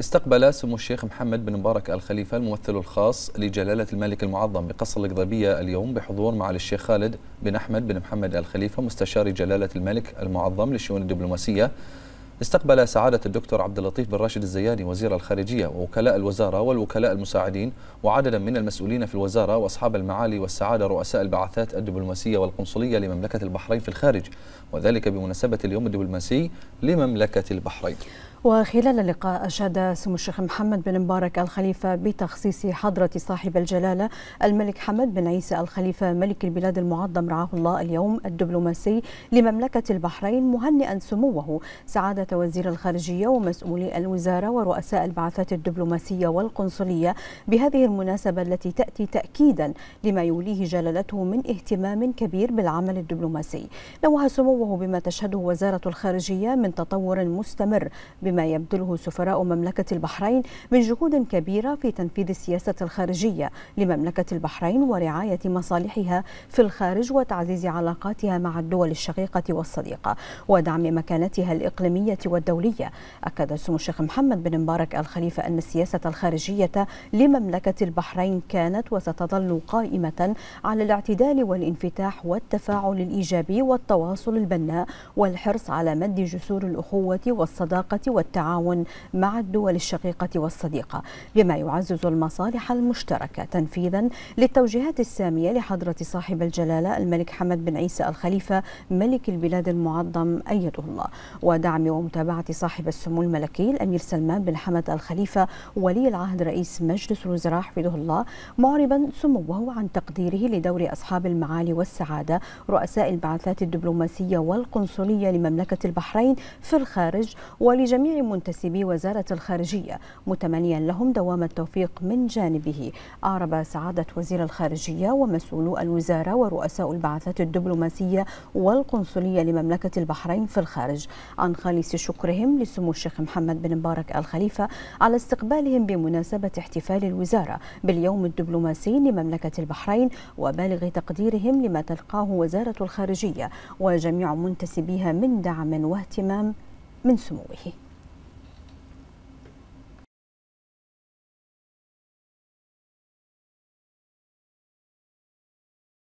استقبل سمو الشيخ محمد بن مبارك الخليفة الممثل الخاص لجلالة الملك المعظم بقصر القضبية اليوم بحضور معالي الشيخ خالد بن أحمد بن محمد الخليفة مستشار جلالة الملك المعظم للشؤون الدبلوماسية استقبل سعادة الدكتور عبد اللطيف بن راشد الزياني وزير الخارجية ووكلاء الوزارة والوكلاء المساعدين وعددا من المسؤولين في الوزارة وأصحاب المعالي والسعادة رؤساء البعثات الدبلوماسية والقنصلية لمملكة البحرين في الخارج وذلك بمناسبة اليوم الدبلوماسي لمملكة البحرين وخلال اللقاء أشاد سمو الشيخ محمد بن مبارك الخليفة بتخصيص حضرة صاحب الجلالة الملك حمد بن عيسى الخليفة ملك البلاد المعظم رعاه الله اليوم الدبلوماسي لمملكة البحرين مهنئا سموه سعادة وزير الخارجية ومسؤولي الوزارة ورؤساء البعثات الدبلوماسية والقنصلية بهذه المناسبة التي تأتي تأكيدا لما يوليه جلالته من اهتمام كبير بالعمل الدبلوماسي نوه سموه بما تشهده وزارة الخارجية من تطور مستمر بما بما يبذله سفراء مملكة البحرين من جهود كبيرة في تنفيذ السياسة الخارجية لمملكة البحرين ورعاية مصالحها في الخارج وتعزيز علاقاتها مع الدول الشقيقة والصديقة ودعم مكانتها الإقليمية والدولية أكد سمو الشيخ محمد بن مبارك الخليفة أن السياسة الخارجية لمملكة البحرين كانت وستظل قائمة على الاعتدال والانفتاح والتفاعل الإيجابي والتواصل البناء والحرص على مد جسور الأخوة والصداقة والتعاون مع الدول الشقيقة والصديقة بما يعزز المصالح المشتركة تنفيذا للتوجيهات السامية لحضرة صاحب الجلالة الملك حمد بن عيسى الخليفة ملك البلاد المعظم أيده الله ودعم ومتابعة صاحب السمو الملكي الأمير سلمان بن حمد الخليفة ولي العهد رئيس مجلس الوزراء حفظه الله معربا سموه عن تقديره لدور أصحاب المعالي والسعادة رؤساء البعثات الدبلوماسية والقنصلية لمملكة البحرين في الخارج ولجميع جميع منتسبي وزارة الخارجية متمنيا لهم دوام التوفيق من جانبه أعرب سعادة وزير الخارجية ومسؤولو الوزارة ورؤساء البعثات الدبلوماسية والقنصلية لمملكة البحرين في الخارج عن خالص شكرهم لسمو الشيخ محمد بن مبارك الخليفة على استقبالهم بمناسبة احتفال الوزارة باليوم الدبلوماسي لمملكة البحرين وبالغ تقديرهم لما تلقاه وزارة الخارجية وجميع منتسبيها من دعم واهتمام من سموه